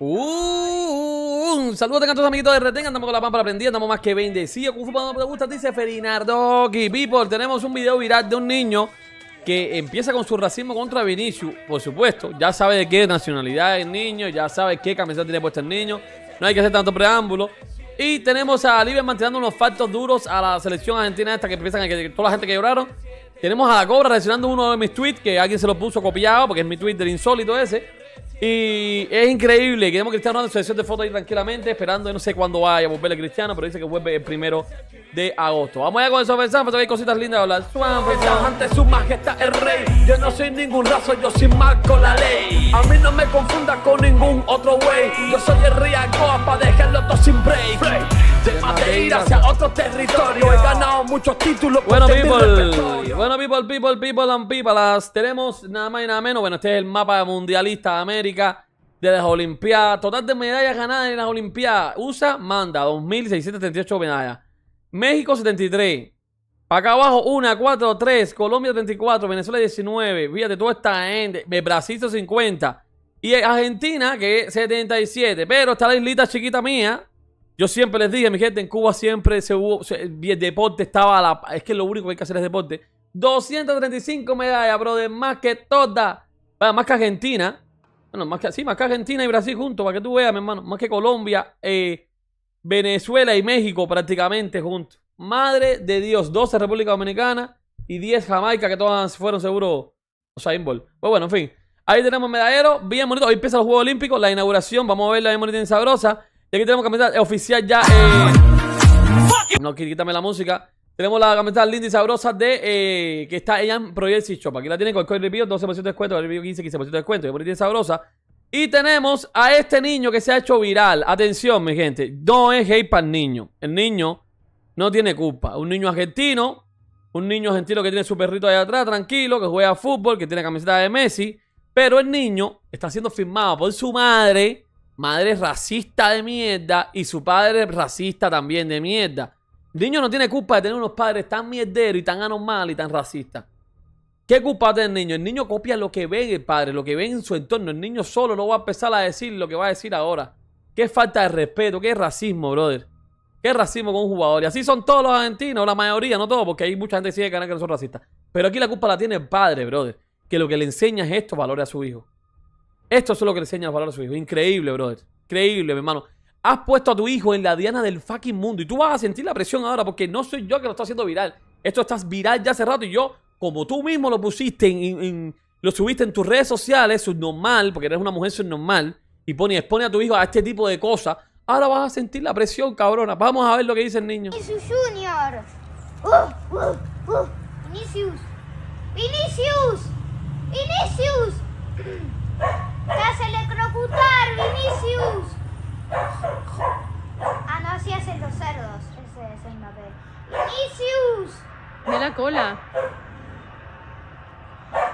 Uh, un saludo a todos amiguitos de Retengan, andamos con la pampa prendida, andamos más que bendecidos. Kung Fu te gusta, dice Ferinardo People. Tenemos un video viral de un niño que empieza con su racismo contra Vinicius, por supuesto. Ya sabe de qué nacionalidad es el niño, ya sabe qué camiseta tiene puesta el niño. No hay que hacer tanto preámbulo. Y tenemos a Libia manteniendo unos factos duros a la selección argentina esta que empiezan a que toda la gente que lloraron. Tenemos a la Cobra reaccionando uno de mis tweets que alguien se lo puso copiado porque es mi tweet del insólito ese. Y es increíble que tenemos Ronaldo su sesión de fotos ahí tranquilamente, esperando, no sé cuándo vaya a volver a Cristiano, pero dice que vuelve el primero de agosto. Vamos allá con esos Sofía hay cositas lindas de hablar. Pues, ante su majestad el rey, yo no soy ningún raso, yo sin marco la ley. A mí no me confunda con ningún otro güey, yo soy el Riagoa para dejarlo todo sin break. De hacia otro territorio, he ganado muchos títulos. Bueno, people, bueno, people, people, people and people, las tenemos nada más y nada menos. Bueno, este es el mapa mundialista de de las Olimpiadas. Total de medallas ganadas en las Olimpiadas. USA manda 2.638 medallas. México 73. Para acá abajo 1, 4, 3. Colombia 34. Venezuela 19. Fíjate, tú esta gente. Brasil 50. Y Argentina, que es 77. Pero está la islita chiquita mía. Yo siempre les dije, mi gente, en Cuba siempre se hubo. el deporte estaba la. Es que lo único que hay que hacer es deporte. 235 medallas, De Más que toda Más que Argentina. Bueno, más que, así, más que Argentina y Brasil juntos, para que tú veas, mi hermano. Más que Colombia, eh, Venezuela y México prácticamente juntos. Madre de Dios, 12 República Dominicana y 10 Jamaica, que todas fueron seguro sea, Pues bueno, en fin. Ahí tenemos medallero, bien bonito. Hoy empieza los Juegos Olímpicos, la inauguración, vamos a verla bien bonita y sabrosa. Y aquí tenemos camiseta oficial ya. Eh. No, quítame la música. Tenemos la camiseta linda y sabrosa de eh, que está ella en Project Shop. Aquí la tiene con el review, 12% de descuento, el review 15, 15% de descuento. Y por y sabrosa. Y tenemos a este niño que se ha hecho viral. Atención, mi gente. No es hate para el niño. El niño no tiene culpa. Un niño argentino, un niño argentino que tiene su perrito allá atrás, tranquilo, que juega a fútbol, que tiene camiseta de Messi. Pero el niño está siendo firmado por su madre, madre racista de mierda, y su padre racista también de mierda. Niño no tiene culpa de tener unos padres tan mierderos y tan anormales y tan racistas. ¿Qué culpa tiene el niño? El niño copia lo que ve el padre, lo que ve en su entorno. El niño solo no va a empezar a decir lo que va a decir ahora. Qué falta de respeto, qué racismo, brother. Qué racismo con un jugador. Y así son todos los argentinos, la mayoría, no todos, porque hay mucha gente que sigue canal que no son racistas. Pero aquí la culpa la tiene el padre, brother. Que lo que le enseña es esto, valores a su hijo. Esto es lo que le enseña los valores a su hijo. Increíble, brother. Increíble, mi hermano. Has puesto a tu hijo en la diana del fucking mundo y tú vas a sentir la presión ahora porque no soy yo que lo estoy haciendo viral. Esto estás viral ya hace rato y yo, como tú mismo lo pusiste en, lo subiste en tus redes sociales, subnormal, porque eres una mujer subnormal, y pone, expone a tu hijo a este tipo de cosas, ahora vas a sentir la presión, cabrona. Vamos a ver lo que dice el niño. Junior. Uh, uh, uh. Inicius, de la cola.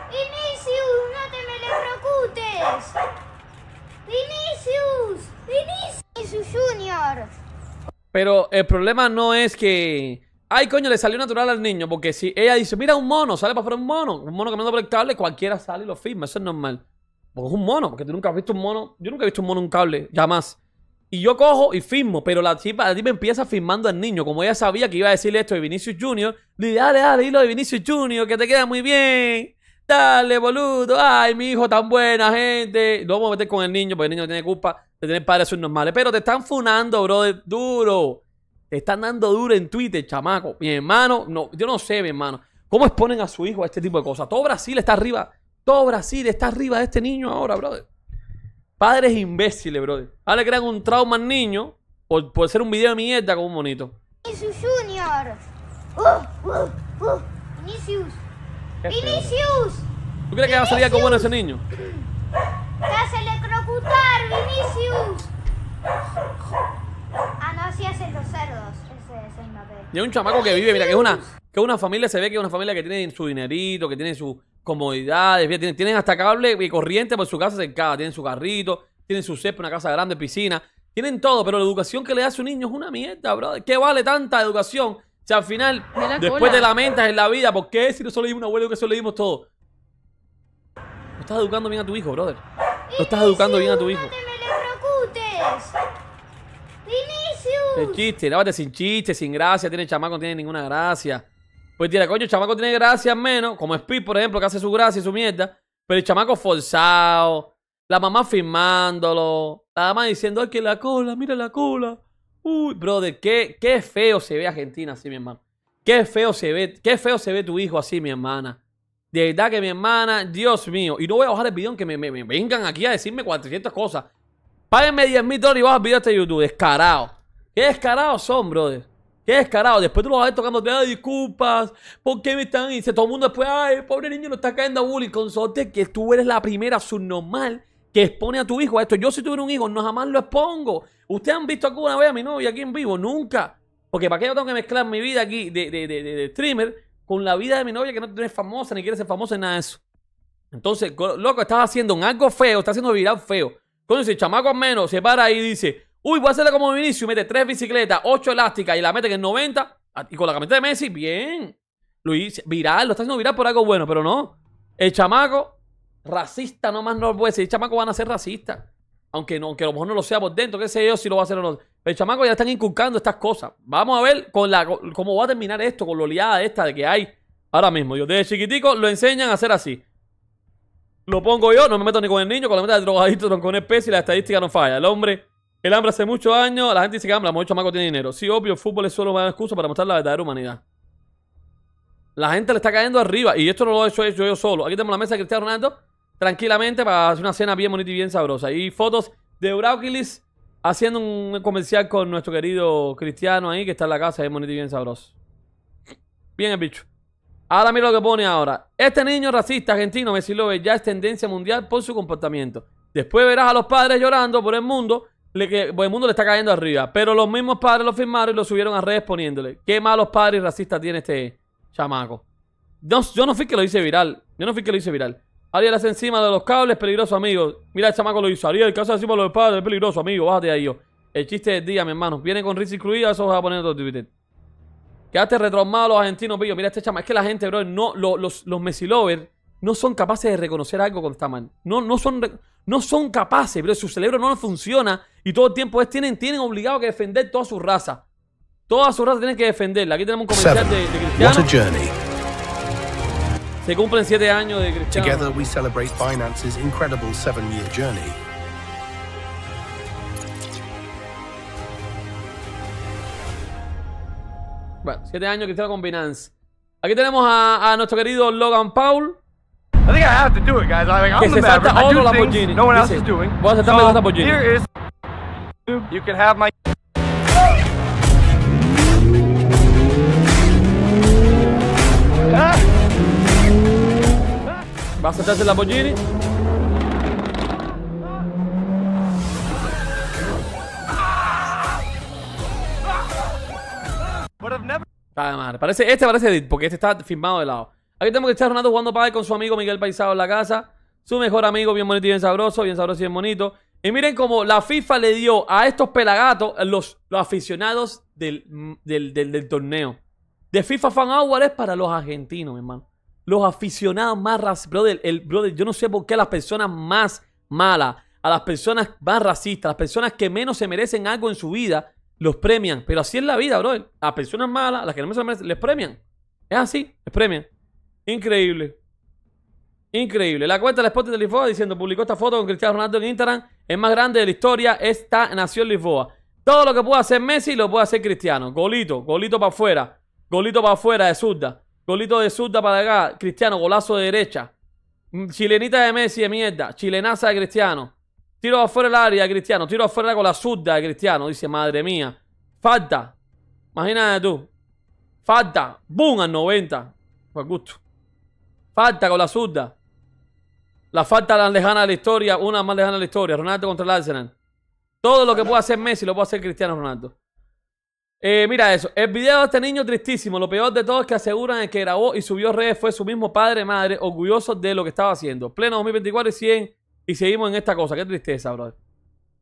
Inicius, no te me le preocupes. Inicius Junior. Pero el problema no es que... Ay, coño, le salió natural al niño. Porque si ella dice, mira, un mono, sale para afuera un mono. Un mono caminando por el cable, cualquiera sale y lo firma. Eso es normal. Porque es un mono, porque tú nunca has visto un mono. Yo nunca he visto un mono en un cable, jamás. Y yo cojo y firmo, pero la tipa, la tipa empieza firmando al niño. Como ella sabía que iba a decirle esto de Vinicius Junior, le dije, dale, dale, dilo de Vinicius Junior, que te queda muy bien. Dale, boludo. Ay, mi hijo, tan buena gente. no vamos a meter con el niño, porque el niño no tiene culpa de tener padres normales Pero te están funando, brother, duro. Te están dando duro en Twitter, chamaco. Mi hermano, no, yo no sé, mi hermano. ¿Cómo exponen a su hijo a este tipo de cosas? Todo Brasil está arriba. Todo Brasil está arriba de este niño ahora, brother. Padres imbéciles, brother. Ahora crean un trauma al niño por, por ser un video de mierda con un monito. Vinicius Junior. Uh, uh, uh. Vinicius. Vinicius. ¿Tú crees que va a salir algo bueno ese niño? el crocutar, Vinicius! Ah, no, así hacen los cerdos. Ese es el papel. Y hay un chamaco que vive, mira, que es una, que es una familia, se ve que es una familia que tiene su dinerito, que tiene su, comodidades, tienen, hasta cable y corriente por su casa cercada, tienen su carrito, tienen su césped, una casa grande, piscina, tienen todo, pero la educación que le da a su niño es una mierda, brother. ¿Qué vale tanta educación? Si al final, después te lamentas en la vida, ¿por qué si solo le dimos una abuela que solo le dimos todo? No estás educando bien a tu hijo, brother. No estás educando bien a tu hijo. El chiste, lávate sin chiste, sin gracia, tiene chamaco, no tiene ninguna gracia. Pues tira, coño, el chamaco tiene gracias menos, como Speed, por ejemplo, que hace su gracia y su mierda, pero el chamaco forzado, la mamá firmándolo, la mamá diciendo, ay, que la cola, mira la cola. Uy, brother, qué, qué feo se ve Argentina así, mi hermano. Qué feo se ve, qué feo se ve tu hijo así, mi hermana. De verdad que mi hermana, Dios mío. Y no voy a bajar el video que me, vengan aquí a decirme 400 cosas. Páguenme 10 mil dólares y vas el video a este YouTube. Descarado. Qué descarados son, brother descarado. Después tú lo vas a ver tocando, te disculpas. ¿Por qué me están? Y dice todo el mundo después, ay, pobre niño no está cayendo a bullying. suerte que tú eres la primera subnormal que expone a tu hijo a esto. Yo si tuviera un hijo, no jamás lo expongo. Ustedes han visto alguna vez a mi novia aquí en vivo, nunca. Porque para qué yo tengo que mezclar mi vida aquí de, streamer con la vida de mi novia que no es famosa, ni quiere ser famosa, ni nada de eso. Entonces, loco, estás haciendo un algo feo, estás haciendo viral feo. Entonces, chamaco al menos se para y dice, Uy, voy a hacerle como Vinicius. Mete tres bicicletas, ocho elásticas y la mete en 90. Ah, y con la camiseta de Messi, bien. Luis, viral, lo está haciendo viral por algo bueno, pero no. El chamaco, racista, no más no lo puede El chamaco van a ser racista. Aunque, no, a lo mejor no lo sea por dentro, que sé yo si lo va a hacer o no. el chamaco ya están inculcando estas cosas. Vamos a ver cómo va a terminar esto, con la oleada esta de que hay ahora mismo. Yo desde chiquitico lo enseñan a hacer así. Lo pongo yo, no me meto ni con el niño, con la meta de drogadito, con el y la estadística no falla. El hombre el hambre hace muchos años, la gente dice que hambre, más que tiene dinero. Sí, obvio, el fútbol es solo una excusa para mostrar la verdadera humanidad. La gente le está cayendo arriba, y esto no lo he hecho, yo yo solo. Aquí tenemos la mesa de Cristiano Ronaldo, tranquilamente, para hacer una cena bien bonita y bien sabrosa. Y fotos de Euráquilis haciendo un comercial con nuestro querido Cristiano ahí, que está en la casa, bien bonito y bien sabroso. Bien el bicho. Ahora mira lo que pone ahora. Este niño racista argentino, lo ve ya es tendencia mundial por su comportamiento. Después verás a los padres llorando por el mundo le que, pues, el mundo le está cayendo arriba. Pero los mismos padres lo firmaron y lo subieron a redes poniéndole. Qué malos padres racistas tiene este chamaco. No, yo no fui que lo hice viral. Yo no fui que lo hice viral. Ariel hace encima de los cables, peligroso amigo. Mira, el chamaco lo hizo. Ariel, ¿qué hace encima de los padres? peligroso amigo. Bájate ahí yo. El chiste del día, mi hermano. Viene con risa incluida, eso va a poner otro Twitter. Quedaste retraumado los argentinos, pillo. Mira este chamaco. Es que la gente, bro, no, los, los, los no son capaces de reconocer algo con esta mal. No, no, son, no son capaces, pero su cerebro no funciona y todo el tiempo es, tienen, tienen obligado a defender toda su raza. Toda su raza tienen que defenderla. Aquí tenemos un comercial de, Cristiano. Se cumplen 7 años de Cristiano. Bueno, 7 años Cristiano con Binance. Aquí tenemos a nuestro querido Logan Paul. I think I have to do it, guys. I, like, I'm the I do Lamborghini. no one else is doing. voy here is... You can have my... Parece, este parece porque este está filmado de lado. Aquí tenemos que estar Ronaldo jugando padre con su amigo Miguel Paisado en la casa. Su mejor amigo, bien bonito y bien sabroso, bien sabroso y bien bonito. Y miren cómo la FIFA le dio a estos pelagatos eh, los, aficionados mm, del, torneo. De FIFA Fan Award es para los argentinos, hermano. Los aficionados más racistas. Brother, el, yo no sé por qué las personas más malas, a las personas más racistas, las personas que menos se merecen algo en su vida, los premian. Pero así es la vida, bro. A personas malas, a las que no se merecen, les premian. Es así, les premian. Increíble. Increíble. La cuenta del Sport de Lisboa diciendo, publicó esta foto con Cristiano Ronaldo en Instagram. Es más grande de la historia. Esta nació en Lisboa. Todo lo que puede hacer Messi lo puede hacer Cristiano. Golito, golito para afuera. Golito para afuera de zurda. Golito de zurda para acá. Cristiano, golazo de derecha. Mm, chilenita de Messi de mierda. Chilenaza de Cristiano. Tiro afuera El área de Cristiano. Tiro afuera con la zurda de Cristiano. Dice, madre mía. Falta. Imagínate tú. Falta. Boom al 90. Por gusto. Falta con la zurda. La falta la lejana de la historia, una más lejana de la historia. Ronaldo contra el Arsenal. Todo lo que puede hacer Messi lo puede hacer Cristiano Ronaldo. Eh, mira eso. El video de este niño tristísimo. Lo peor de todo es que aseguran el que grabó y subió redes fue su mismo padre, madre, orgulloso de lo que estaba haciendo. Pleno 2024 y 100 y seguimos en esta cosa. Qué tristeza, brother.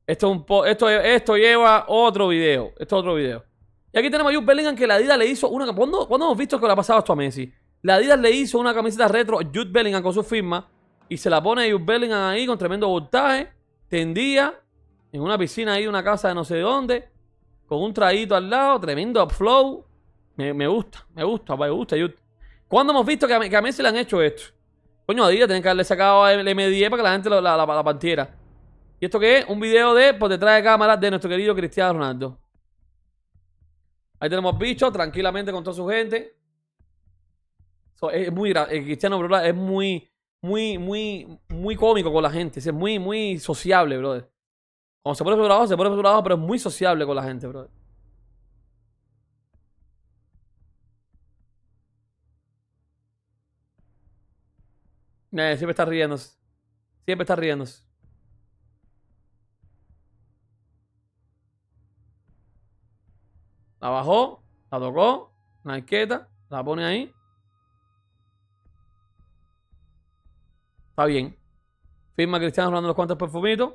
Esto, es un po esto, esto lleva otro video. Esto es otro video. Y aquí tenemos a Jude Bellingham que la Dida le hizo una... ¿Cuándo, cuando hemos visto que le ha pasado esto a Messi? La Adidas le hizo una camiseta retro a Jude Bellingham con su firma y se la pone a Jude Bellingham ahí con tremendo voltaje, tendía en una piscina ahí de una casa de no sé dónde, con un traguito al lado, tremendo upflow. Me, gusta, me gusta, me gusta Jude. ¿Cuándo hemos visto que a, Messi le han hecho esto? Coño, Adidas tienen que haberle sacado el M10 para que la gente la, la, partiera. ¿Y esto qué es? Un video de por pues, detrás de cámara de nuestro querido Cristiano Ronaldo. Ahí tenemos bicho tranquilamente con toda su gente es muy el Cristiano bro, es muy, muy, muy, muy cómico con la gente. Es muy, muy sociable, bro Cuando se pone por se pone por pero es muy sociable con la gente, bro siempre está riéndose. Siempre está riéndose. La bajó, la tocó, la izquierda, la pone ahí. Está bien. Firma Cristiano Ronaldo los cuantos perfumitos.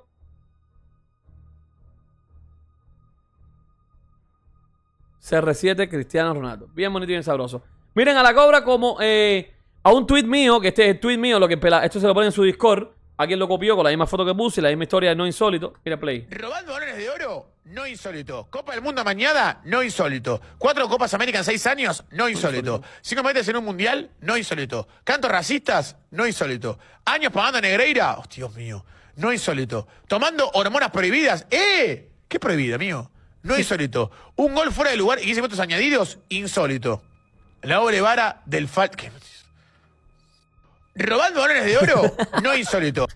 CR7 Cristiano Ronaldo. Bien bonito y bien sabroso. Miren a la cobra como eh, a un tweet mío, que este es el tweet mío, lo que esto se lo pone en su Discord quién lo copió con la misma foto que puse, la misma historia de No Insólito. Mira play. Robando balones de oro, no insólito. Copa del Mundo mañana? no insólito. Cuatro Copas América en seis años, no insólito. Cinco metas en un mundial, no insólito. Cantos racistas, no insólito. Años pagando a Negreira, oh, mío, no insólito. Tomando hormonas prohibidas, ¡eh! ¿Qué prohibida, mío? No insólito. Un gol fuera de lugar y 15 puntos añadidos, insólito. La obra vara del fal... Robando balones de oro, no insólito.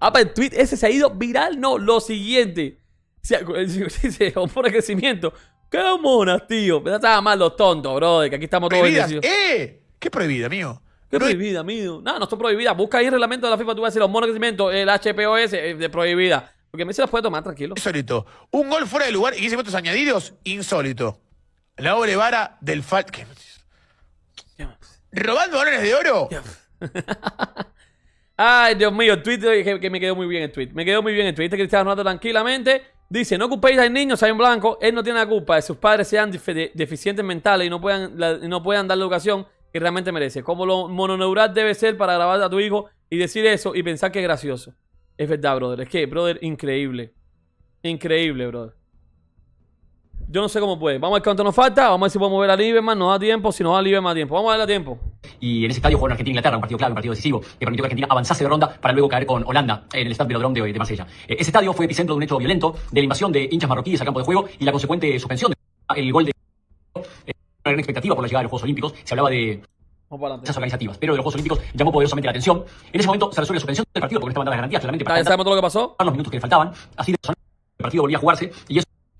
Ah, el tweet ese se ha ido viral, no. Lo siguiente. Se, dice oh, por crecimiento. ¡Qué monas, tío! Me da mal los tontos, bro. que aquí estamos todos bien. ¡Eh! ¿Qué prohibida, mío? ¿Qué prohibida, mío? No, no estoy prohibida. Busca ahí el reglamento de la FIFA. Tú vas a decir los monos de crecimiento, el HPOS, eh, de prohibida. Porque me si las puede tomar tranquilo. Insólito. Un gol fuera de lugar y 15 puntos añadidos. Insólito. La obrevara del Fal. ¿Qué? ¿Robando balones de oro? Ay, Dios mío, El tweet que, me quedó muy bien el tweet. Me quedó muy bien el tweet. Este Cristiano Ronaldo tranquilamente dice, no ocupéis al niño, un Blanco. Él no tiene la culpa de sus padres sean deficientes mentales y no puedan, no puedan dar la educación que realmente merece. Como lo mononeural debe ser para grabar a tu hijo y decir eso y pensar que es gracioso. Es verdad, brother. Es que, brother, increíble. Increíble, brother. Yo no sé cómo puede. Vamos a ver cuánto nos falta. Vamos a ver si podemos ver a Lieberman. No da tiempo. Si no da Lieberman, tiempo. Vamos a darle a tiempo. Y en ese estadio en Argentina-Inglaterra, e un partido claro, un partido decisivo, que permitió que Argentina avanzase de ronda para luego caer con Holanda en el Stade Velodrome de, de Marsella. Eh, ese estadio fue epicentro de un hecho violento, de la invasión de hinchas marroquíes al campo de juego y la consecuente suspensión del gol de... Eh, una gran expectativa por la llegada de los Juegos Olímpicos. Se hablaba de esas organizativas. Pero de los Juegos Olímpicos llamó poderosamente la atención. En ese momento se resuelve la suspensión del partido porque estaban dando garantías claramente. Para sabemos todo lo que pasó. Los minutos que le faltaban. Así el partido volvía a jugarse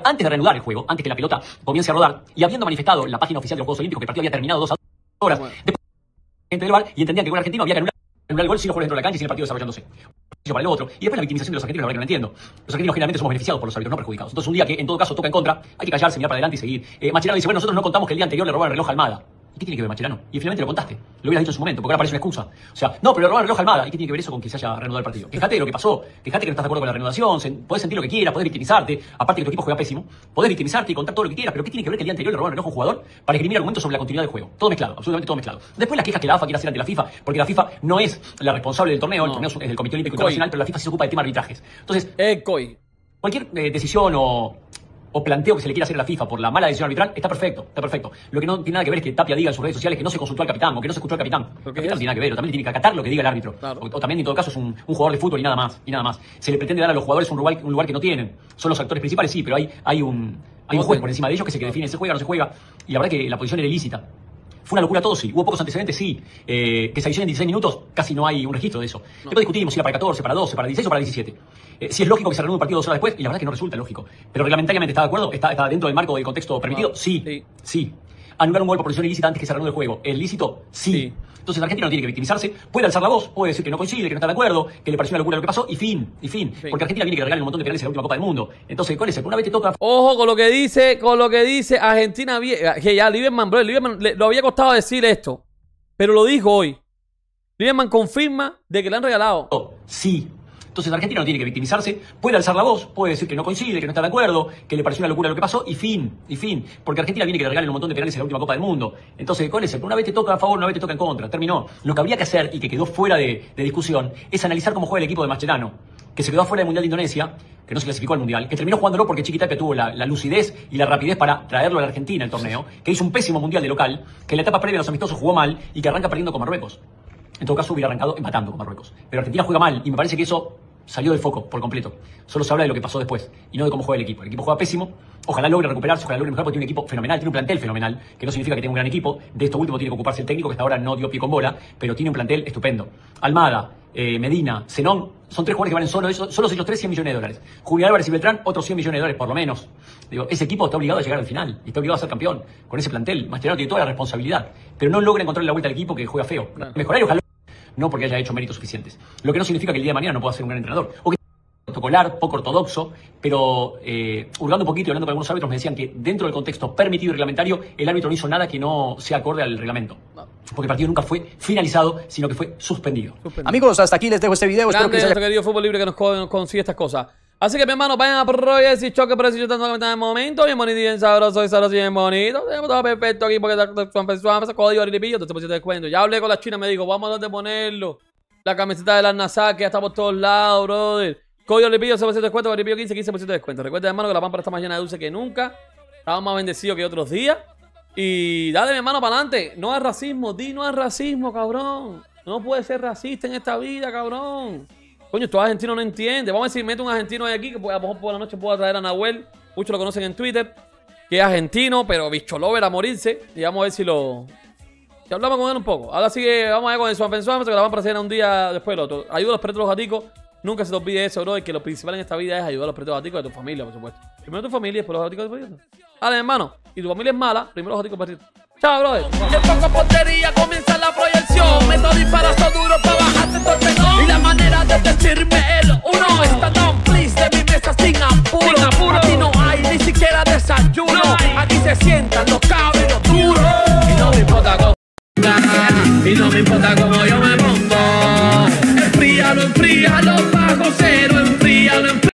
antes de reanudar el juego, antes que la pelota comience a rodar, y habiendo manifestado la página oficial de los Juegos Olímpicos que el partido había terminado dos horas de después y entendían que el argentino había que el gol sin los jugadores dentro de la cancha y sin el partido desarrollándose. Para otro. Y después la victimización de los argentinos, la verdad que no entiendo. Los argentinos generalmente somos beneficiados por los árbitros, no perjudicados. Entonces un día que en todo caso toca en contra, hay que callarse, mirar para adelante y seguir. Eh, dice, bueno, nosotros no contamos que el día anterior le robaron el reloj a Almada qué tiene que ver Macherano? Y finalmente lo contaste. Lo hubieras dicho en su momento, porque ahora parece una excusa. O sea, no, pero lo robaron el reloj Almada. ¿Y qué tiene que ver eso con que se haya reanudado el partido? Quejate de lo que pasó. Quejate que no estás de acuerdo con la reanudación. Puedes podés sentir lo que quieras, podés victimizarte. Aparte que tu equipo juega pésimo. Podés victimizarte y contar todo lo que quieras. Pero ¿qué tiene que ver que el día anterior le robaron el reloj a un jugador para escribir argumentos sobre la continuidad del juego? Todo mezclado, absolutamente todo mezclado. Después las quejas que la AFA quiere hacer ante la FIFA, porque la FIFA no es la responsable del torneo, el torneo es del Comité Olímpico Internacional, pero la FIFA se ocupa del tema de arbitrajes. Entonces, eh, cualquier eh, decisión o o planteo que se le quiera hacer a la FIFA por la mala decisión arbitral, está perfecto, está perfecto. Lo que no tiene nada que ver es que Tapia diga en sus redes sociales que no se consultó al capitán o que no se escuchó al capitán. El capitán tiene nada que ver, o también tiene que acatar lo que diga el árbitro. O, también en todo caso es un, jugador de fútbol y nada más, y nada más. Se le pretende dar a los jugadores un lugar, un lugar que no tienen. Son los actores principales, sí, pero hay, hay un, hay un juez por encima de ellos que se define, se juega o no se juega. Y la verdad que la posición era ilícita. ¿Fue una locura todo? Sí. ¿Hubo pocos antecedentes? Sí. Eh, ¿Que se hicieron en 16 minutos? Casi no hay un registro de eso. No. Después discutimos si era para 14, para 12, para 16 o para 17. Eh, si es lógico que se reúna un partido dos horas después, y la verdad es que no resulta lógico. Pero reglamentariamente, ¿está de acuerdo? ¿Está, está dentro del marco del contexto permitido? Ah, sí. sí anular un gol por presión ilícita antes que se reanude el juego. el lícito? Sí. Entonces la Argentina no tiene que victimizarse, puede alzar la voz, puede decir que no coincide, que no está de acuerdo, que le pareció una locura lo que pasó, y fin, y fin. Porque Argentina viene que regalar un montón de penales en la última Copa del Mundo. Entonces, ¿cuál es el? Una vez te toca. Ojo con lo que dice, con lo que dice Argentina que ya Lieberman, bro, Lieberman le, lo había costado decir esto, pero lo dijo hoy. Lieberman confirma de que le han regalado. sí, entonces Argentina no tiene que victimizarse, puede alzar la voz, puede decir que no coincide, que no está de acuerdo, que le pareció una locura lo que pasó, y fin, y fin. Porque Argentina viene que le regalen un montón de penales en la última Copa del Mundo. Entonces, ¿cuál es el? Una vez te toca a favor, una vez te toca en contra. Terminó. Lo que habría que hacer y que quedó fuera de, discusión es analizar cómo juega el equipo de Mascherano, que se quedó fuera del Mundial de Indonesia, que no se clasificó al Mundial, que terminó jugándolo porque Chiquitapia tuvo la, lucidez y la rapidez para traerlo a la Argentina el torneo, que hizo un pésimo Mundial de local, que en la etapa previa a los amistosos jugó mal y que arranca perdiendo con Marruecos. En todo caso hubiera arrancado empatando con Marruecos. Pero Argentina juega mal y me parece que eso salió del foco por completo. Solo se habla de lo que pasó después y no de cómo juega el equipo. El equipo juega pésimo. Ojalá logre recuperarse, ojalá logre mejorar porque tiene un equipo fenomenal, tiene un plantel fenomenal, que no significa que tenga un gran equipo. De esto último tiene que ocuparse el técnico, que hasta ahora no dio pie con bola, pero tiene un plantel estupendo. Almada, eh, Medina, Zenón, son tres jugadores que valen solo, solo ellos tres 100 millones de dólares. Julián Álvarez y Beltrán, otros 100 millones de dólares por lo menos. Digo, ese equipo está obligado a llegar al final y está obligado a ser campeón. Con ese plantel, Mascherano tiene toda la responsabilidad, pero no logra encontrar la vuelta al equipo que juega feo. Mejorar ojalá no porque haya hecho méritos suficientes. Lo que no significa que el día de mañana no pueda ser un gran entrenador. O que protocolar, poco ortodoxo, pero eh, hurgando un poquito y hablando con algunos árbitros me decían que dentro del contexto permitido y reglamentario el árbitro no hizo nada que no sea acorde al reglamento. Porque el partido nunca fue finalizado, sino que fue suspendido. Amigos, hasta aquí les dejo este video. Grande Espero que haya... querido Fútbol Libre que nos, consigue estas cosas. Así que, mi hermano, vayan a Project y Choque que meter en el momento. Bien bonito y bien sabroso y sabroso y bien bonito. Tenemos todo perfecto aquí porque en ese código de ripillo, entonces de pues, descuento. Ya hablé con la china, me dijo, a donde ponerlo. La camiseta de la NASA que ya está por todos lados, brother. Código Ripillo, 10% de descuento, Ripillo 15, 15% de descuento. Recuerda, hermano, que la pampa está más llena de dulce que nunca. Estamos más bendecidos que otros días. Y dale, mi hermano, para adelante. No hay racismo, di no es racismo, cabrón. No puede ser racista en esta vida, cabrón. Coño, todo argentino no entiende. Vamos a decir, mete un argentino ahí aquí, que a lo mejor por la noche puedo traer a Nahuel. Muchos lo conocen en Twitter. Que es argentino, pero bicho a morirse. Y vamos a ver si lo. Ya hablamos con él un poco. Ahora sí que vamos a ver con el a que la vamos a hacer un día después del otro. Ayuda a los pretos los gaticos. Nunca se te olvide eso, bro. que lo principal en esta vida es ayudar a los pretos los gaticos de tu familia, por supuesto. Primero tu familia y después los gaticos de tu familia. Dale, hermano. Y tu familia es mala, primero los gaticos perritos. Chao, brother. Yo poco portería, comienza la proyección. Me para disparazo duro para bajarte todo Y la manera de decirme el uno. Está down, please, de mi mesa sin apuro. Sin apuro. Aquí no hay ni siquiera desayuno. Aquí se sientan los cabros y duros. Y no me importa cómo. Y no me importa cómo yo me pongo. Enfríalo, enfríalo, bajo cero, enfríalo, enfríalo.